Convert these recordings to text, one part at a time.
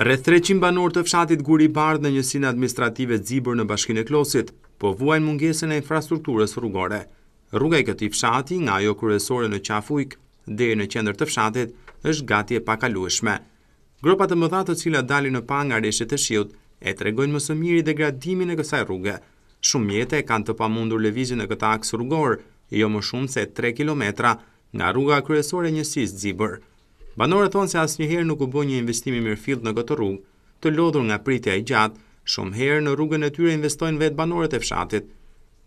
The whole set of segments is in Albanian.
Rreth 300 banor të fshatit Guri Bard në njësinë administrative Xhibër në bashkinë e Klosit po vuajnë mungesën e infrastrukturës rrugore. Rruga e këtij fshati nga ajo kryesore në Qafujk deri në qendër të fshatit është gati e pakalueshme. Gropa të mëdha të cilat dalin në pa nga rreshtet e shiut e tregojnë më së miri degradimin e kësaj rruge. Shumë e kanë të pamundur lëvizjen e këtij aks rrugor, jo më shumë se 3 kilometra nga rruga kryesore njësisë Xhibër. Banorët thonë se asnjëherë nuk u bë një investim i mirëfillt në këtë rrugë, të lodhur nga pritja e gjatë, shumë herë në rrugën e tyre investojnë vetë banorët e fshatit.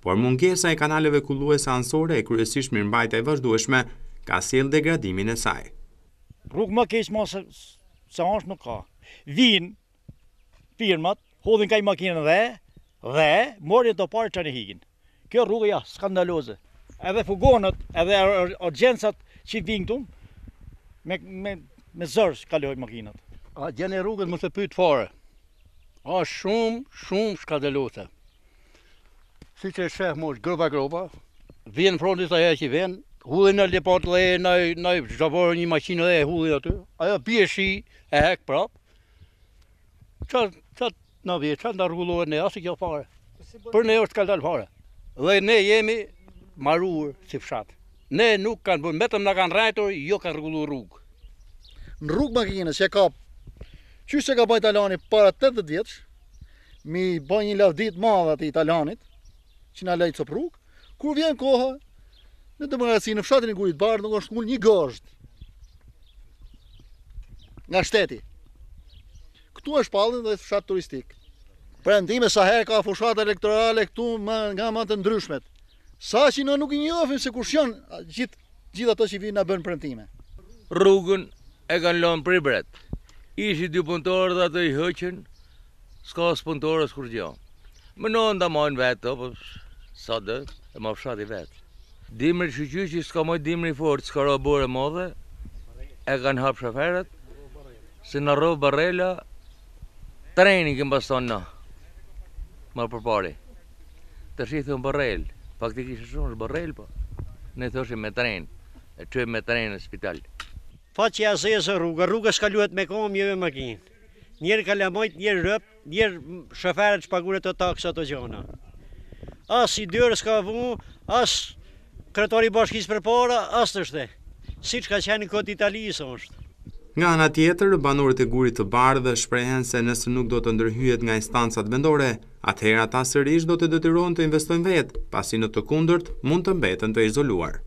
Por mungesa e kanaleve kulluese anësore e kryesisht mirëmbajtja e vazhdueshme ka sjell degradimin e saj. Rrugë më keq mos se sa është nuk ka. Vin firmat, hodhin kaj makinën dhe dhe morin të parë çan e higin. Kjo rrugë ja skandaloze. Edhe fugonët, edhe urgjencat që vin këtu, me, me, me zërë që kalohet makinat. A gjenë e rrugët më të pyjtë fare. A shumë, shumë shkadelute. Si që e shëhë mosh, grupa, grupa, vjenë frontit të herë që vjenë, hullin në lepat le, në i zhavorë një makinë dhe e hullin aty, ajo bje shi, e hek prapë, qatë në vje, qatë në rrgullohet ne, asë kjo fare. Po Për ne është kalohet fare. Dhe ne jemi marurë si fshatë. Ne nuk kanë bëjmë, metëm në kanë rajtoj, jo kanë rrgullu rrugë. Në rrugë makinës, që ka... Qështë që ka bëjt Italani para 80 vjetës, mi bëjt një lavdit madhe atë Italanit, që në lejtë së për rrugë, kur vjen kohë, në të në fshatin e gurit barë, nuk është mullë një gëzhd. Nga shteti. Këtu është pallën dhe fshatë turistikë. Përëndime sa herë ka fushatë elektorale këtu nga matë ndryshmet sa që në nuk i njofim se kush janë gjithë ato që vinë në bënë përëntime. Rrugën e kanë lonë për i bret. Ishi dy punëtore dhe ato i hëqen, s'ka së punëtorës kur gjo. Më në nda mojnë vetë, për po, po, sa dhe e ma fshati vetë. Dimri që që që s'ka mojnë dimri fort, s'ka ro bërë modhe, e kanë hapë shëferët se në rovë barela, treni këmë bastonë në, më përpari. Të shithë në barelë, Faktikisht e shumë është po. Ne thoshim me trenë, e që e me trenë në spital. Faqja se e se rruga, rrugë është ka luhet me komë jo mjëve makinë. Njerë ka lemajt, njerë rëp, njerë shëferën që pagurët të taksa të gjona. As i dyrë s'ka vu, as kretori bashkisë për para, as të shte. Si që ka qenë në këtë Italijisë është. Nga ana tjetër, banorët e gurit të bardhë shprehen se nëse nuk do të ndërhyhet nga instancat vendore, atëhera ata sërish do të detyrohen të investojnë vetë, pasi në të kundërt mund të mbeten të izoluar.